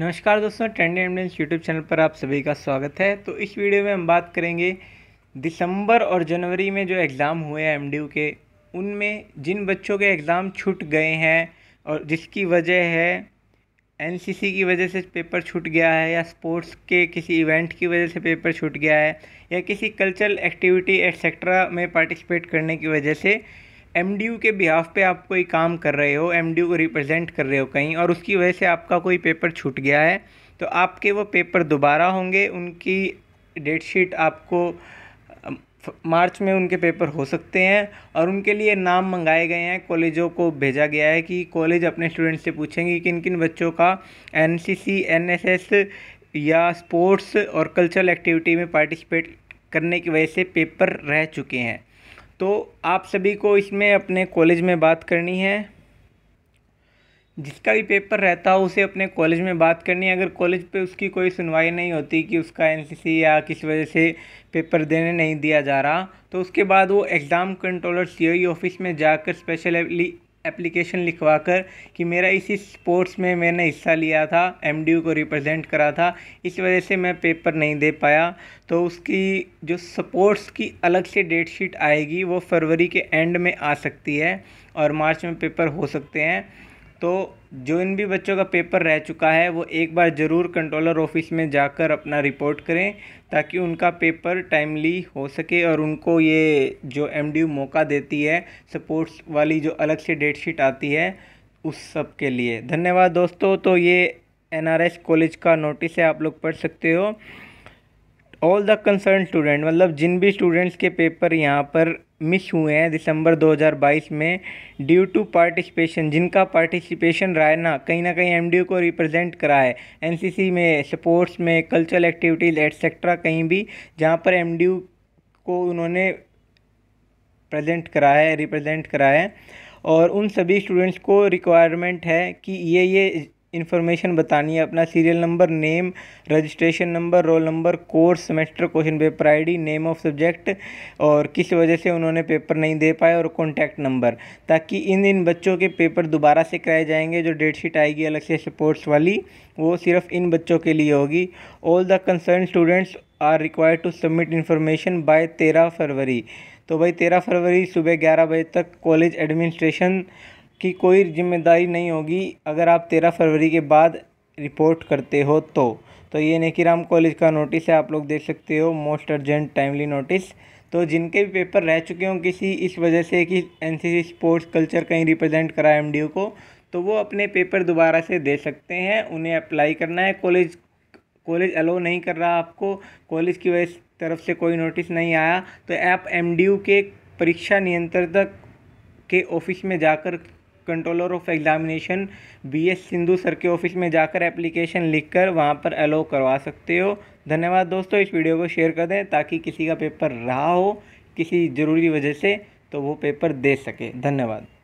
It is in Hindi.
नमस्कार दोस्तों ट्रेंड एंडेंस यूट्यूब चैनल पर आप सभी का स्वागत है तो इस वीडियो में हम बात करेंगे दिसंबर और जनवरी में जो एग्ज़ाम हुए हैं एमडीयू के उनमें जिन बच्चों के एग्ज़ाम छूट गए हैं और जिसकी वजह है एनसीसी की वजह से पेपर छूट गया है या स्पोर्ट्स के किसी इवेंट की वजह से पेपर छूट गया है या किसी कल्चरल एक्टिविटी एक्सेट्रा में पार्टिसिपेट करने की वजह से एम के बिहाफ पे आप कोई काम कर रहे हो एम को रिप्रेजेंट कर रहे हो कहीं और उसकी वजह से आपका कोई पेपर छूट गया है तो आपके वो पेपर दोबारा होंगे उनकी डेट शीट आपको मार्च में उनके पेपर हो सकते हैं और उनके लिए नाम मंगाए गए हैं कॉलेजों को भेजा गया है कि कॉलेज अपने स्टूडेंट से पूछेंगे किन किन बच्चों का एन सी या स्पोर्ट्स और कल्चरल एक्टिविटी में पार्टिसिपेट करने की वजह से पेपर रह चुके हैं तो आप सभी को इसमें अपने कॉलेज में बात करनी है जिसका भी पेपर रहता हो उसे अपने कॉलेज में बात करनी है अगर कॉलेज पे उसकी कोई सुनवाई नहीं होती कि उसका एनसीसी या किस वजह से पेपर देने नहीं दिया जा रहा तो उसके बाद वो एग्ज़ाम कंट्रोलर सीओई ऑफिस में जाकर स्पेशली एप्लीकेशन लिखवाकर कि मेरा इसी स्पोर्ट्स में मैंने हिस्सा लिया था यू को रिप्रेजेंट करा था इस वजह से मैं पेपर नहीं दे पाया तो उसकी जो स्पोर्ट्स की अलग से डेट शीट आएगी वो फरवरी के एंड में आ सकती है और मार्च में पेपर हो सकते हैं तो जो इन भी बच्चों का पेपर रह चुका है वो एक बार ज़रूर कंट्रोलर ऑफिस में जाकर अपना रिपोर्ट करें ताकि उनका पेपर टाइमली हो सके और उनको ये जो एम मौका देती है सपोर्ट्स वाली जो अलग से डेट शीट आती है उस सब के लिए धन्यवाद दोस्तों तो ये एनआरएस कॉलेज का नोटिस है आप लोग पढ़ सकते हो ऑल द कंसर्न स्टूडेंट मतलब जिन भी स्टूडेंट्स के पेपर यहाँ पर मिस हुए हैं दिसंबर 2022 में ड्यू टू पार्टिसिपेशन जिनका पार्टिसिपेशन रहा है ना कहीं ना कहीं एमडीयू को रिप्रेजेंट करा है एनसीसी में स्पोर्ट्स में कल्चरल एक्टिविटीज़ एट्सेट्रा कहीं भी जहाँ पर एमडीयू को उन्होंने प्रेजेंट करा है रिप्रेजेंट करा है और उन सभी स्टूडेंट्स को रिक्वायरमेंट है कि ये ये इन्फॉर्मेशन बतानी है अपना serial number name registration number roll number course semester question paper ID name of subject और किस वजह से उन्होंने पेपर नहीं दे पाए और कॉन्टैक्ट नंबर ताकि इन इन बच्चों के पेपर दोबारा से कराए जाएंगे जो डेट शीट आएगी अलग से सपोर्ट्स वाली वो सिर्फ इन बच्चों के लिए होगी all the concern students are require to submit information by तेरह फरवरी तो भाई तेरह फरवरी सुबह ग्यारह बजे तक कॉलेज एडमिनिस्ट्रेशन की कोई ज़िम्मेदारी नहीं होगी अगर आप तेरह फरवरी के बाद रिपोर्ट करते हो तो तो ये राम कॉलेज का नोटिस है आप लोग देख सकते हो मोस्ट अर्जेंट टाइमली नोटिस तो जिनके भी पेपर रह चुके हों किसी इस वजह से कि एन स्पोर्ट्स कल्चर कहीं रिप्रेजेंट करा एम को तो वो अपने पेपर दोबारा से दे सकते हैं उन्हें अप्लाई करना है कॉलेज कॉलेज अलो नहीं कर रहा आपको कॉलेज की वजह तरफ से कोई नोटिस नहीं आया तो आप एम के परीक्षा नियंत्रण के ऑफिस में जाकर controller of examination B S Sindhu sir के ऑफिस में जाकर एप्लीकेशन लिखकर वहाँ पर अलाउ करवा सकते हो धन्यवाद दोस्तों इस वीडियो को शेयर कर दें ताकि किसी का पेपर रहा हो किसी ज़रूरी वजह से तो वो पेपर दे सके धन्यवाद